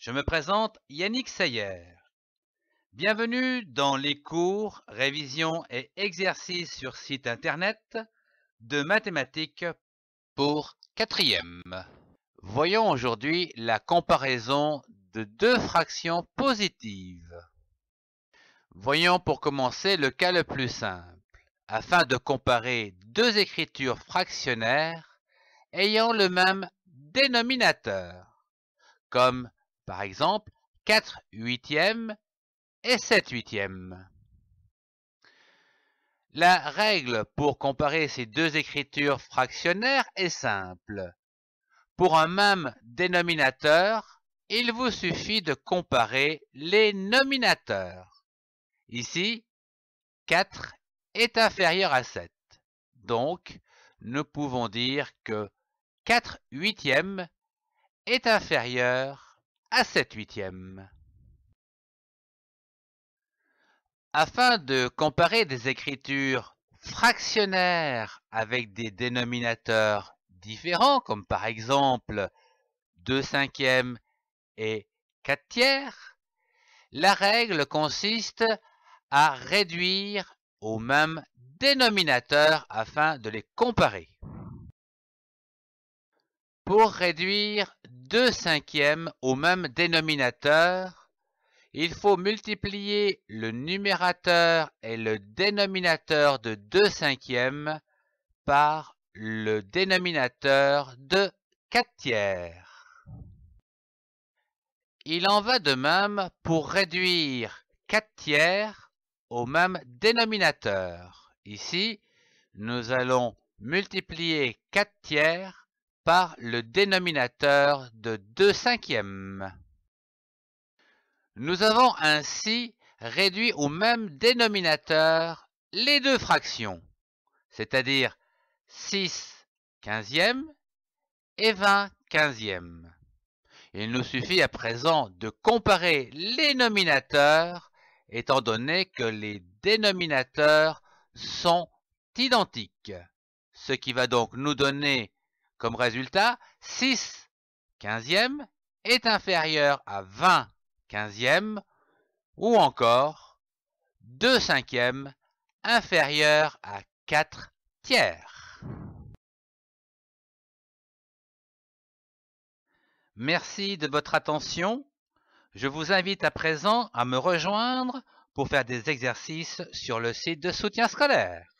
Je me présente Yannick Sayer. Bienvenue dans les cours, révisions et exercices sur site internet de mathématiques pour quatrième. Voyons aujourd'hui la comparaison de deux fractions positives. Voyons pour commencer le cas le plus simple, afin de comparer deux écritures fractionnaires ayant le même dénominateur, comme par exemple, 4 huitièmes et 7 huitièmes. La règle pour comparer ces deux écritures fractionnaires est simple. Pour un même dénominateur, il vous suffit de comparer les nominateurs. Ici, 4 est inférieur à 7. Donc, nous pouvons dire que 4 huitièmes est inférieur à cette huitième. Afin de comparer des écritures fractionnaires avec des dénominateurs différents, comme par exemple 2 cinquièmes et 4 tiers, la règle consiste à réduire au même dénominateur afin de les comparer. Pour réduire 2 cinquièmes au même dénominateur, il faut multiplier le numérateur et le dénominateur de 2 cinquièmes par le dénominateur de 4 tiers. Il en va de même pour réduire 4 tiers au même dénominateur. Ici, nous allons multiplier 4 tiers par le dénominateur de 2 cinquièmes. Nous avons ainsi réduit au même dénominateur les deux fractions, c'est-à-dire 6 quinzièmes et 20 quinzièmes. Il nous suffit à présent de comparer les nominateurs étant donné que les dénominateurs sont identiques, ce qui va donc nous donner comme résultat, 6 quinzième est inférieur à 20 quinzièmes, ou encore 2 cinquièmes inférieur à 4 tiers. Merci de votre attention. Je vous invite à présent à me rejoindre pour faire des exercices sur le site de soutien scolaire.